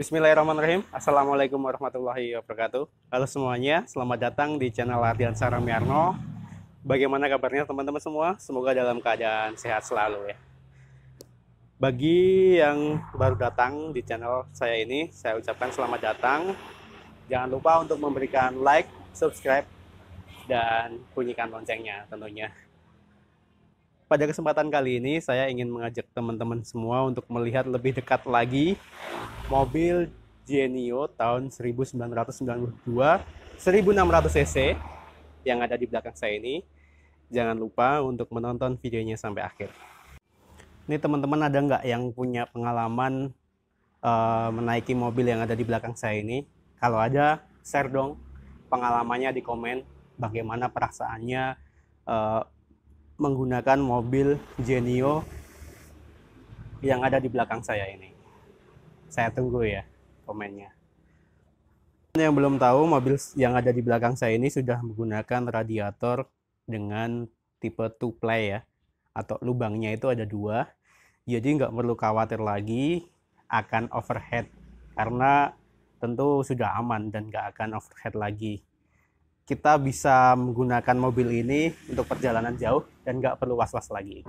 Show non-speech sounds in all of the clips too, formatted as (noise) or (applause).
Bismillahirrahmanirrahim. Assalamualaikum warahmatullahi wabarakatuh. Halo semuanya, selamat datang di channel Latihan Sarah Miarno. Bagaimana kabarnya teman-teman semua? Semoga dalam keadaan sehat selalu ya. Bagi yang baru datang di channel saya ini, saya ucapkan selamat datang. Jangan lupa untuk memberikan like, subscribe, dan bunyikan loncengnya tentunya pada kesempatan kali ini saya ingin mengajak teman-teman semua untuk melihat lebih dekat lagi mobil Genio tahun 1992 1600 cc yang ada di belakang saya ini. Jangan lupa untuk menonton videonya sampai akhir. Ini teman-teman ada nggak yang punya pengalaman uh, menaiki mobil yang ada di belakang saya ini? Kalau ada, share dong pengalamannya di komen. Bagaimana perasaannya, uh, menggunakan mobil Genio yang ada di belakang saya ini. Saya tunggu ya komennya. Yang belum tahu mobil yang ada di belakang saya ini sudah menggunakan radiator dengan tipe two play ya atau lubangnya itu ada dua jadi nggak perlu khawatir lagi akan overhead karena tentu sudah aman dan nggak akan overhead lagi kita bisa menggunakan mobil ini untuk perjalanan jauh dan nggak perlu was-was lagi.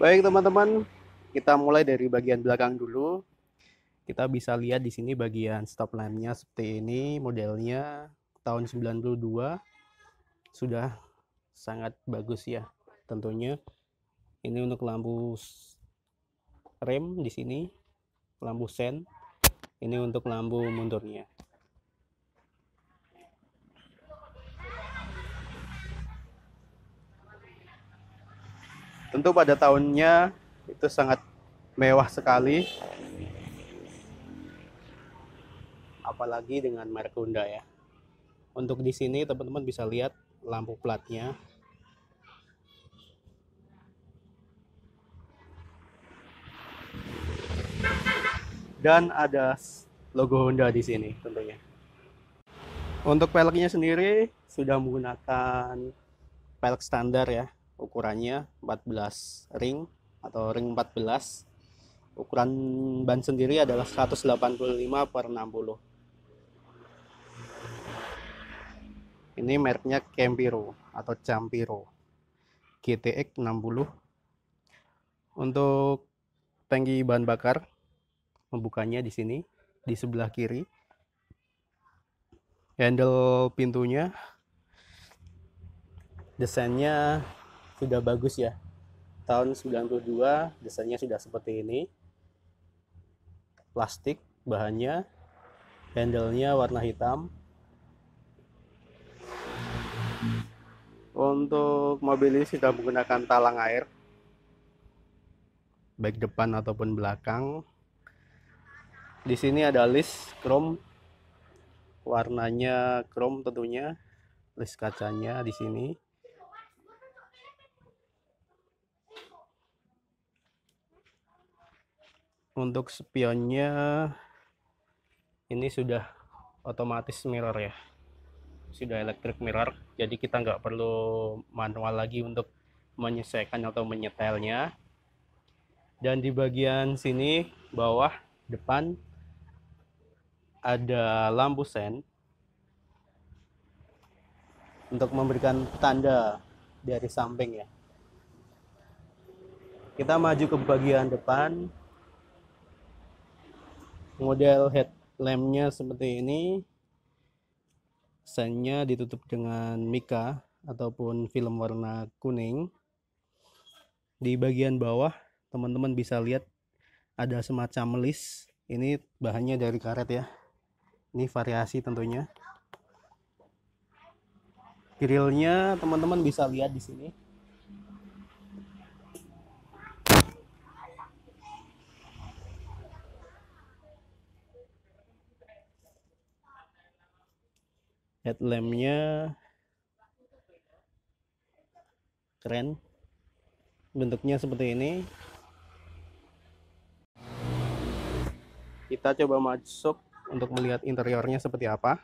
Baik teman-teman, kita mulai dari bagian belakang dulu. Kita bisa lihat di sini bagian stop lampnya seperti ini, modelnya tahun 92 sudah sangat bagus ya tentunya. Ini untuk lampu rem di sini, lampu sen. Ini untuk lampu mundurnya. Tentu pada tahunnya itu sangat mewah sekali. Apalagi dengan merek Honda ya. Untuk di sini teman-teman bisa lihat lampu platnya. Dan ada logo Honda di sini tentunya. Untuk peleknya sendiri sudah menggunakan pelek standar ya, ukurannya 14 ring atau ring 14 ukuran ban sendiri adalah 185 per 60 ini mereknya Campiro atau Campiro GTX 60 untuk tangki bahan bakar membukanya di sini di sebelah kiri handle pintunya desainnya sudah bagus ya. Tahun 92 desainnya sudah seperti ini. Plastik bahannya, handle-nya warna hitam. Untuk mobil ini sudah menggunakan talang air baik depan ataupun belakang. Di sini ada list chrome warnanya chrome tentunya. List kacanya di sini. untuk spionnya ini sudah otomatis mirror ya sudah electric mirror jadi kita nggak perlu manual lagi untuk menyesuaikan atau menyetelnya dan di bagian sini bawah depan ada lampu sen untuk memberikan tanda dari samping ya kita maju ke bagian depan model headlampnya seperti ini seinnya ditutup dengan mika ataupun film warna kuning di bagian bawah teman-teman bisa lihat ada semacam melis ini bahannya dari karet ya ini variasi tentunya grillnya teman-teman bisa lihat di sini headlampnya keren bentuknya seperti ini kita coba masuk untuk melihat interiornya seperti apa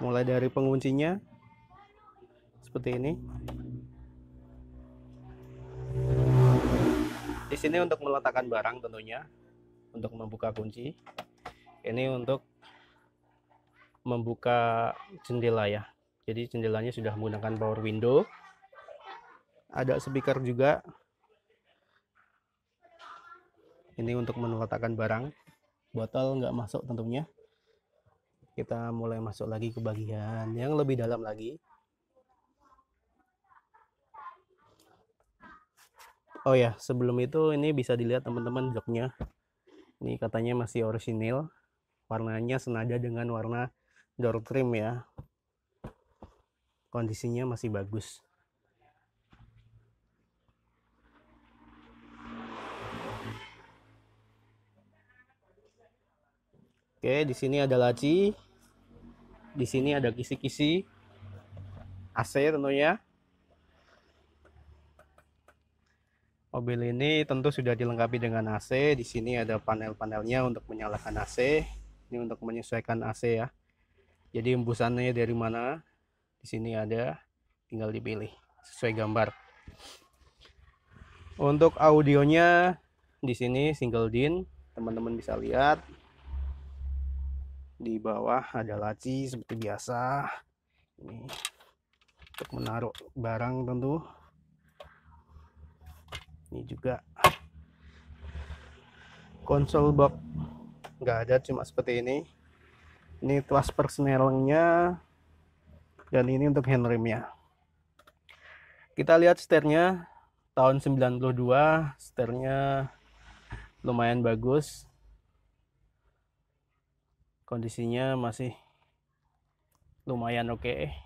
mulai dari penguncinya seperti ini Di sini untuk meletakkan barang tentunya, untuk membuka kunci. Ini untuk membuka jendela ya. Jadi jendelanya sudah menggunakan power window. Ada speaker juga. Ini untuk meletakkan barang. Botol nggak masuk tentunya. Kita mulai masuk lagi ke bagian yang lebih dalam lagi. oh ya sebelum itu ini bisa dilihat teman-teman joknya ini katanya masih orisinil warnanya senada dengan warna door trim ya kondisinya masih bagus Oke, di sini ada laci. Di sini ada kisi-kisi. AC tentunya. Mobil ini tentu sudah dilengkapi dengan AC. Di sini ada panel-panelnya untuk menyalakan AC. Ini untuk menyesuaikan AC ya. Jadi embusannya dari mana? Di sini ada, tinggal dipilih sesuai gambar. Untuk audionya di sini single din, teman-teman bisa lihat. Di bawah ada laci seperti biasa. Ini untuk menaruh barang tentu ini juga konsol box nggak ada cuma seperti ini ini tuas snellingnya dan ini untuk handrimnya kita lihat setirnya tahun 92 setirnya lumayan bagus kondisinya masih lumayan oke okay.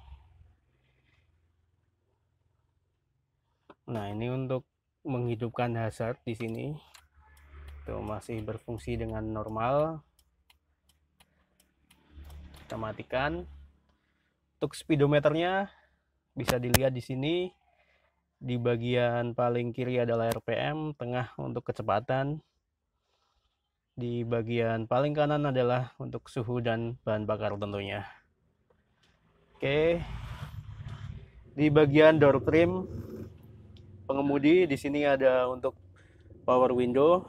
nah ini untuk menghidupkan hazard di sini itu masih berfungsi dengan normal kita matikan untuk speedometernya bisa dilihat di sini di bagian paling kiri adalah RPM tengah untuk kecepatan di bagian paling kanan adalah untuk suhu dan bahan bakar tentunya oke di bagian door trim pengemudi di sini ada untuk power window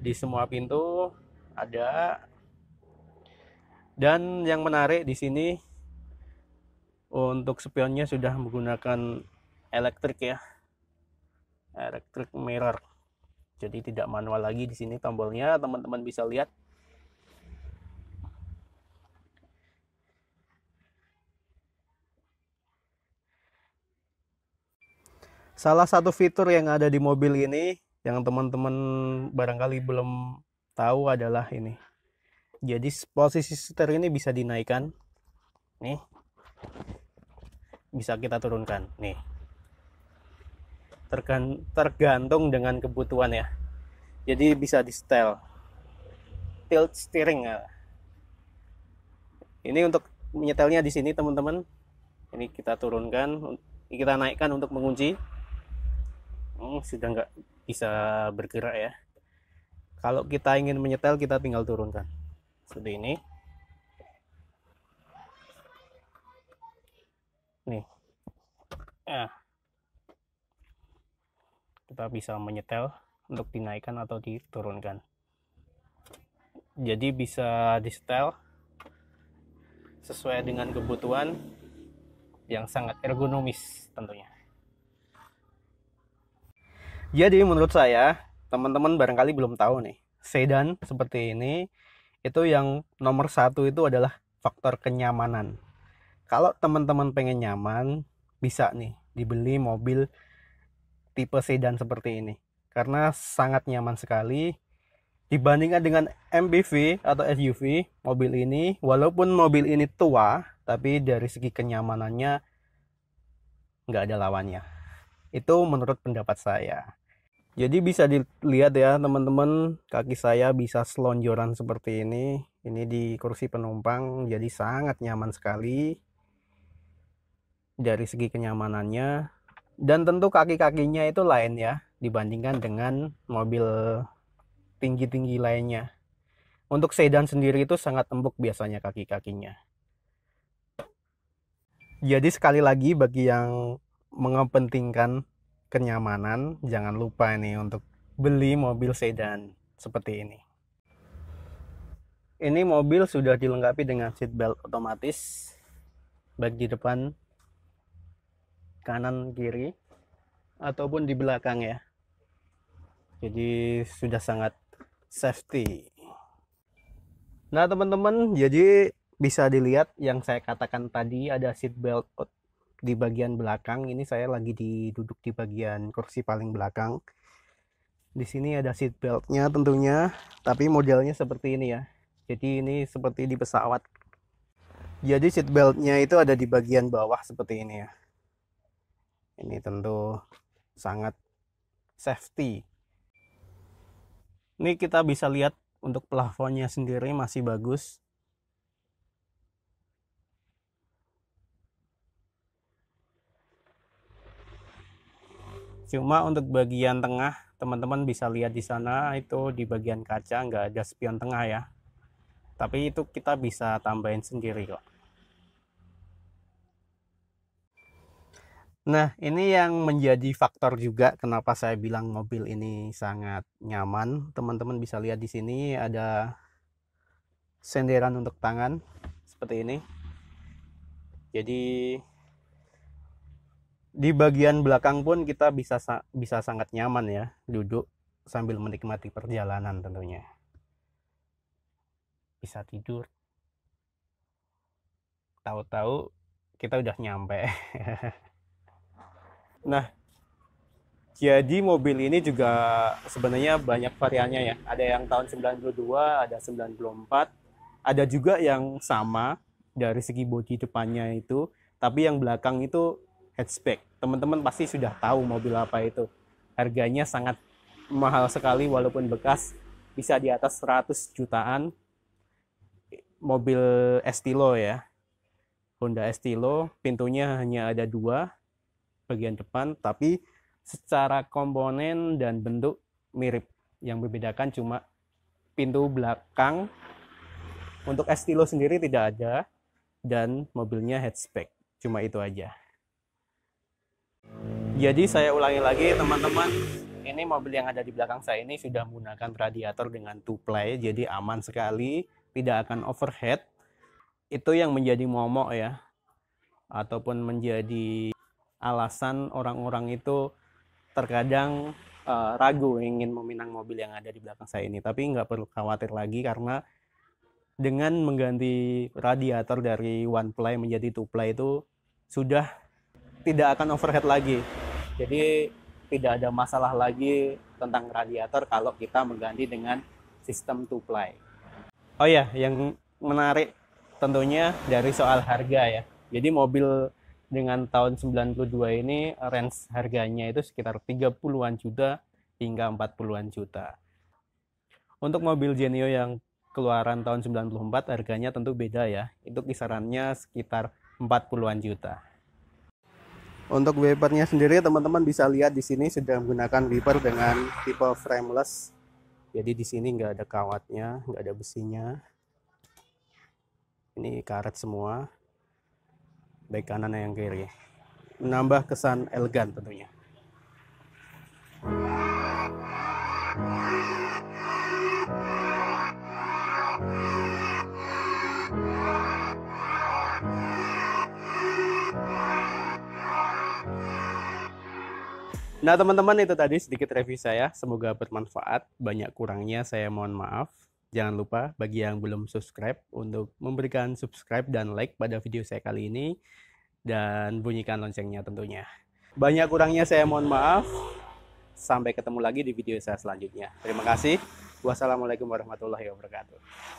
di semua pintu ada dan yang menarik di sini untuk spionnya sudah menggunakan elektrik ya elektrik mirror jadi tidak manual lagi di sini tombolnya teman-teman bisa lihat salah satu fitur yang ada di mobil ini yang teman-teman barangkali belum tahu adalah ini jadi posisi setir ini bisa dinaikkan nih bisa kita turunkan nih tergantung dengan kebutuhan ya jadi bisa di setel tilt steering ya. ini untuk menyetelnya di sini teman-teman ini kita turunkan kita naikkan untuk mengunci oh, sudah nggak bisa bergerak ya kalau kita ingin menyetel kita tinggal turunkan seperti ini nih nah. kita bisa menyetel untuk dinaikkan atau diturunkan jadi bisa disetel sesuai dengan kebutuhan yang sangat ergonomis tentunya jadi menurut saya, teman-teman barangkali belum tahu nih, sedan seperti ini itu yang nomor satu itu adalah faktor kenyamanan. Kalau teman-teman pengen nyaman, bisa nih dibeli mobil tipe sedan seperti ini. Karena sangat nyaman sekali dibandingkan dengan MPV atau SUV, mobil ini walaupun mobil ini tua, tapi dari segi kenyamanannya nggak ada lawannya. Itu menurut pendapat saya. Jadi bisa dilihat ya teman-teman kaki saya bisa selonjoran seperti ini. Ini di kursi penumpang jadi sangat nyaman sekali dari segi kenyamanannya. Dan tentu kaki-kakinya itu lain ya dibandingkan dengan mobil tinggi-tinggi lainnya. Untuk sedan sendiri itu sangat empuk biasanya kaki-kakinya. Jadi sekali lagi bagi yang mengepentingkan kenyamanan, jangan lupa nih untuk beli mobil sedan seperti ini. Ini mobil sudah dilengkapi dengan seat belt otomatis bagi depan, kanan, kiri ataupun di belakang ya. Jadi sudah sangat safety. Nah, teman-teman, jadi bisa dilihat yang saya katakan tadi ada seat belt di bagian belakang. Ini saya lagi duduk di bagian kursi paling belakang. Di sini ada seat beltnya tentunya, tapi modelnya seperti ini ya. Jadi ini seperti di pesawat. Jadi seat beltnya itu ada di bagian bawah seperti ini ya. Ini tentu sangat safety. Ini kita bisa lihat untuk plafonnya sendiri masih bagus cuma untuk bagian tengah teman-teman bisa lihat di sana itu di bagian kaca nggak ada spion tengah ya tapi itu kita bisa tambahin sendiri kok Nah, ini yang menjadi faktor juga kenapa saya bilang mobil ini sangat nyaman. Teman-teman bisa lihat di sini ada senderan untuk tangan seperti ini. Jadi di bagian belakang pun kita bisa bisa sangat nyaman ya duduk sambil menikmati perjalanan tentunya bisa tidur tahu-tahu kita udah nyampe (laughs) nah jadi mobil ini juga sebenarnya banyak variannya ya ada yang tahun 92 ada 94 ada juga yang sama dari segi bodi depannya itu tapi yang belakang itu hatchback. Teman-teman pasti sudah tahu mobil apa itu. Harganya sangat mahal sekali walaupun bekas bisa di atas 100 jutaan mobil Estilo ya. Honda Estilo pintunya hanya ada dua bagian depan tapi secara komponen dan bentuk mirip yang membedakan cuma pintu belakang untuk Estilo sendiri tidak ada dan mobilnya hatchback cuma itu aja jadi saya ulangi lagi teman-teman, ini mobil yang ada di belakang saya ini sudah menggunakan radiator dengan two play, jadi aman sekali, tidak akan overhead. Itu yang menjadi momok ya, ataupun menjadi alasan orang-orang itu terkadang uh, ragu ingin meminang mobil yang ada di belakang saya ini. Tapi nggak perlu khawatir lagi karena dengan mengganti radiator dari one play menjadi two play itu sudah tidak akan overhead lagi. Jadi tidak ada masalah lagi tentang radiator kalau kita mengganti dengan sistem two ply. Oh ya, yang menarik tentunya dari soal harga ya. Jadi mobil dengan tahun 92 ini range harganya itu sekitar 30-an juta hingga 40-an juta. Untuk mobil Genio yang keluaran tahun 94 harganya tentu beda ya. Itu kisarannya sekitar 40-an juta. Untuk wipernya sendiri teman-teman bisa lihat di sini sudah menggunakan wiper dengan tipe frameless. Jadi di sini nggak ada kawatnya, nggak ada besinya. Ini karet semua, baik kanan yang kiri. Menambah kesan elegan tentunya. Yeah. Nah, teman-teman itu tadi sedikit review saya. Semoga bermanfaat. Banyak kurangnya saya mohon maaf. Jangan lupa bagi yang belum subscribe untuk memberikan subscribe dan like pada video saya kali ini dan bunyikan loncengnya tentunya. Banyak kurangnya saya mohon maaf. Sampai ketemu lagi di video saya selanjutnya. Terima kasih. Wassalamualaikum warahmatullahi wabarakatuh.